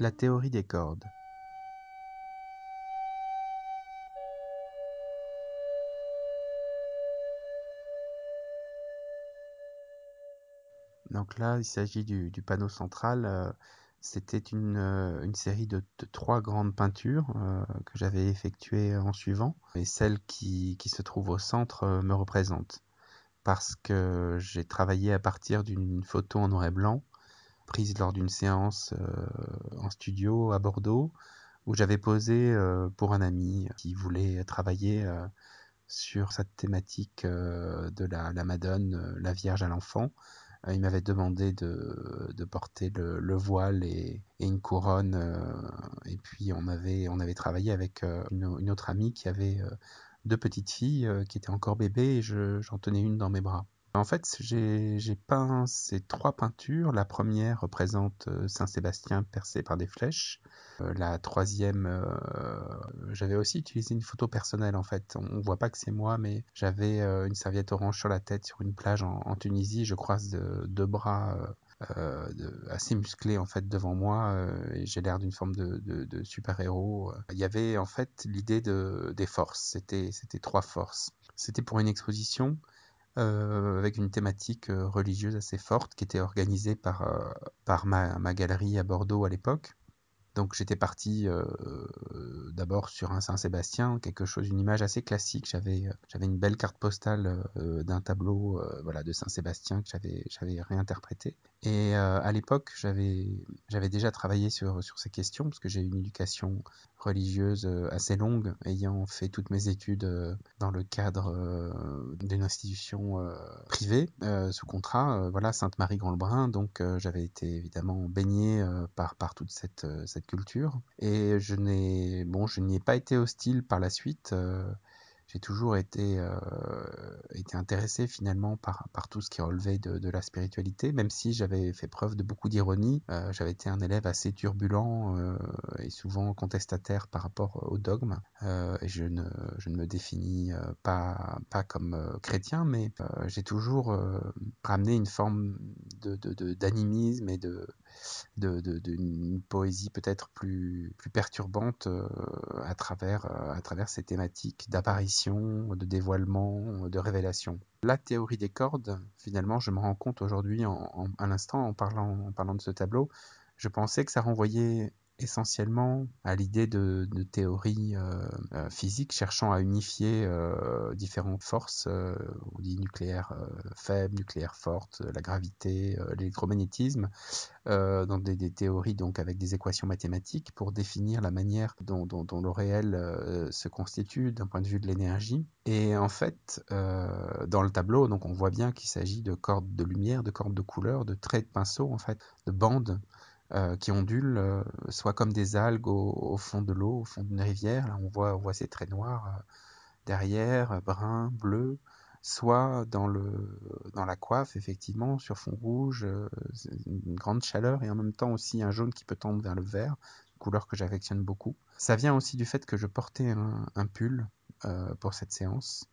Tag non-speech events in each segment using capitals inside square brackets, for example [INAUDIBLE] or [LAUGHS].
La théorie des cordes. Donc là, il s'agit du, panneau central. Euh, c'était euh, une, série de, trois grandes peintures euh, que j'avais effectuées en suivant. Et celle qui se trouve au centre me représente. Parce que j'ai travaillé à partir d'une photo en noir et blanc prise lors d'une séance euh, en studio à Bordeaux où j'avais posé euh, pour un ami qui voulait travailler euh, sur cette thématique de la, Madone, la Vierge à l'enfant. il m'avait demandé de, porter le, voile et, une couronne. et puis on avait, on avait travaillé avec une, autre amie qui avait deux petites filles qui étaient encore bébés et j'en tenais une dans mes bras. En fait, j'ai peint ces trois peintures. La première représente euh, Saint Sébastien percé par des flèches. Euh, la troisième, euh, j'avais aussi utilisé une photo personnelle en fait. On, ne voit pas que c'est moi, mais j'avais une serviette orange sur la tête sur une plage en, Tunisie. Je croise deux bras. assez musclés en fait devant moi et j'ai l'air d'une forme de, super-héros. Il y avait en fait l'idée des forces, c'était trois forces. C'était pour une exposition euh, avec une thématique euh, religieuse assez forte qui était organisée par, euh, par ma galerie à Bordeaux à l'époque. Donc j'étais parti euh, euh, d'abord sur un Saint-Sébastien, quelque chose, une image assez classique. J'avais euh, j'avais une belle carte postale d'un tableau voilà de Saint-Sébastien que j'avais j'avais réinterprété. Et à l'époque j'avais j'avais déjà travaillé sur sur ces questions parce que j'ai une éducation religieuse assez longue, ayant fait toutes mes études dans le cadre d'une institution privée sous contrat, voilà Sainte-Marie-Grand-le-Brun. Donc j'avais été évidemment baigné par par toute cette culture. Et je n'ai, bon, je n'y ai pas été hostile par la suite. Euh, j'ai toujours été, euh, été intéressé finalement par, par tout ce qui relevait de, de la spiritualité, même si j'avais fait preuve de beaucoup d'ironie. Euh, j'avais été un élève assez turbulent et souvent contestataire par rapport aux dogmes. et je ne, me définis pas, pas comme chrétien, mais j'ai toujours ramené une forme de, d'animisme et de, d'une de, d'une poésie peut-être plus, plus perturbante euh, à, travers, euh, à travers ces thématiques d'apparition, de dévoilement, de révélation. La théorie des cordes, finalement, je me rends compte aujourd'hui, en, à l'instant, en parlant, en parlant de ce tableau, je pensais que ça renvoyait essentiellement à l'idée de, théories euh, euh, physiques cherchant à unifier euh, différentes forces, on dit nucléaire faible, nucléaire forte, la gravité, l'électromagnétisme, dans des, théories donc avec des équations mathématiques pour définir la manière dont, le réel se constitue d'un point de vue de l'énergie. Et en fait, dans le tableau, donc on voit bien qu'il s'agit de cordes de lumière, de cordes de couleur, de traits de pinceau en fait, de bandes euh, qui ondulent, euh, soit comme des algues au, fond de l'eau, au fond d'une rivière. Là, on voit, voit ces traits noirs euh, derrière, brun, bleu, soit dans, la coiffe, effectivement, sur fond rouge, une grande chaleur et en même temps aussi un jaune qui peut tendre vers le vert, couleur que j'affectionne beaucoup. Ça vient aussi du fait que je portais un, pull pour cette séance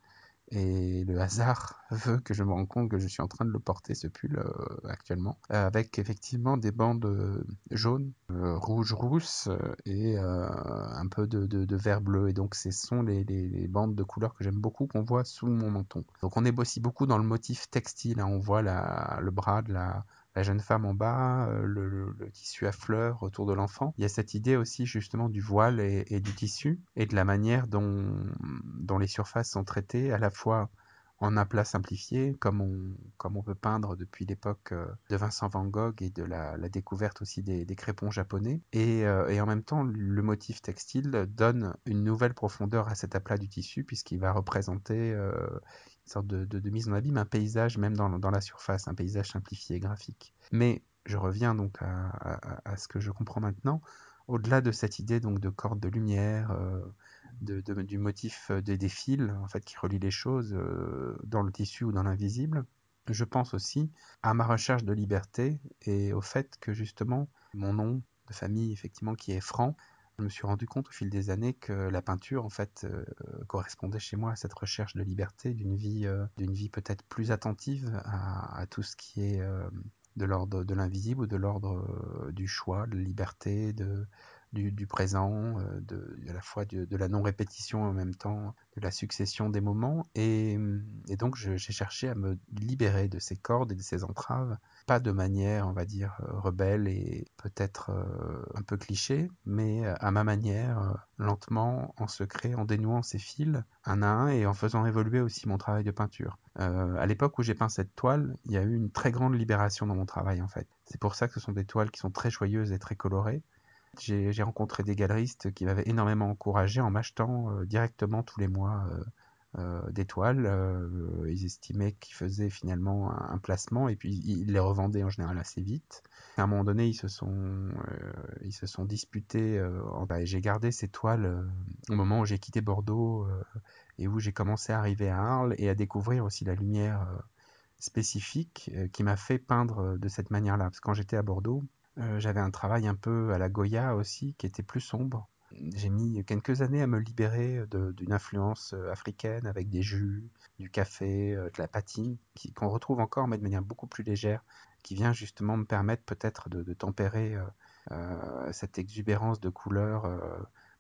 et le hasard [LAUGHS] veut que je me rende compte que je suis en train de le porter, ce pull, euh, actuellement. Euh, avec effectivement des bandes euh, jaunes, rouge rousse et un peu de, de, vert bleu. Et donc, ce sont les, les, bandes de couleurs que j'aime beaucoup qu'on voit sous mon menton. Donc, on est aussi beaucoup dans le motif textile. Hein. On voit le bras de la, la jeune femme en bas, euh, le, tissu à fleurs autour de l'enfant. Il y a cette idée aussi justement du voile et, du tissu et de la manière dont, les surfaces sont traitées à la fois en un plat simplifié, comme on, peut peindre depuis l'époque euh, de Vincent Van Gogh et de la, découverte aussi des, crépons japonais. Euh, et, en même temps, le motif textile donne une nouvelle profondeur à cet aplat du tissu, puisqu'il va représenter, sorte de, mise en abîme, un paysage même dans, la surface, un paysage simplifié graphique. Mais je reviens donc à, ce que je comprends maintenant, au-delà de cette idée donc de corde de lumière, euh, du motif euh, des, des fils en fait qui relie les choses euh, dans le tissu ou dans l'invisible, je pense aussi à ma recherche de liberté et au fait que justement mon nom de famille effectivement qui est franc je me suis rendu compte au fil des années que la peinture, en fait, euh, correspondait chez moi à cette recherche de liberté, d'une vie, euh, d'une vie peut-être plus attentive à, tout ce qui est euh, de l'ordre de l'invisible ou de l'ordre du choix, de la liberté, de, du, présent, euh, de, la fois de, la non-répétition en même temps, de la succession des moments. Et, donc j'ai cherché à me libérer de ces cordes et de ces entraves, pas de manière, on va dire, euh, rebelle et peut-être euh, un peu cliché, mais à ma manière, lentement, en secret, en dénouant ces fils, un à un, et en faisant évoluer aussi mon travail de peinture. à l'époque où j'ai peint cette toile, il y a eu une très grande libération dans mon travail en fait. C'est pour ça que ce sont des toiles qui sont très joyeuses et très colorées j'ai rencontré des galeristes qui m'avaient énormément encouragé en m'achetant euh, directement tous les mois euh, euh, des toiles. ils estimaient qu'ils faisaient finalement un, placement et puis ils les revendaient en général assez vite. À un moment donné, ils se sont, ils se sont disputés. Bah, j'ai gardé ces toiles au moment où j'ai quitté Bordeaux et où j'ai commencé à arriver à Arles et à découvrir aussi la lumière spécifique qui m'a fait peindre de cette manière-là. Parce que quand j'étais à Bordeaux, euh, j'avais un travail un peu à la Goya aussi, qui était plus sombre. J'ai mis quelques années à me libérer d'une influence euh, africaine avec des jus, du café, euh, de la patine, qu'on retrouve encore mais de manière beaucoup plus légère, qui vient justement me permettre peut-être de, tempérer cette exubérance de couleurs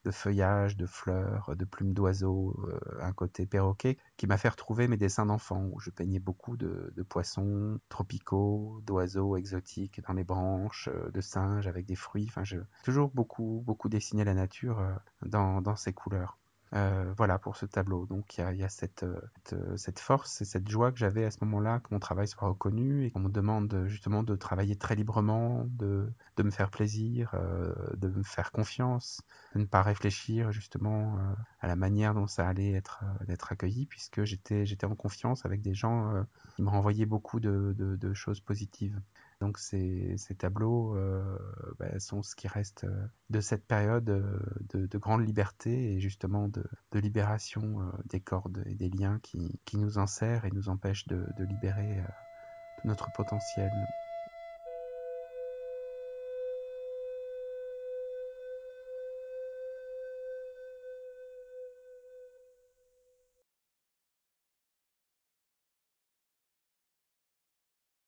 de feuillages, de fleurs, de plumes d'oiseaux, euh, un côté perroquet, qui m'a fait retrouver mes dessins d'enfant, où je peignais beaucoup de, poissons tropicaux, d'oiseaux exotiques dans les branches, euh, de singes avec des fruits. Enfin, je, toujours beaucoup, beaucoup dessiné la nature euh, dans, dans ces couleurs. Euh, voilà pour ce tableau. Donc il y a, euh, euh, cette, force et cette joie que j'avais à ce moment-là, que mon travail soit reconnu et qu'on me demande justement de travailler très librement, de, me faire plaisir, de me faire confiance, de ne pas réfléchir justement à la manière dont ça allait être, accueilli, puisque j'étais en confiance avec des gens qui me renvoyaient beaucoup de choses positives. Donc ces, ces tableaux euh, bah, sont ce qui reste euh, de cette période euh, de, grande liberté et justement de, libération des cordes et des liens qui, qui, nous enserrent et nous empêchent de, de libérer notre potentiel.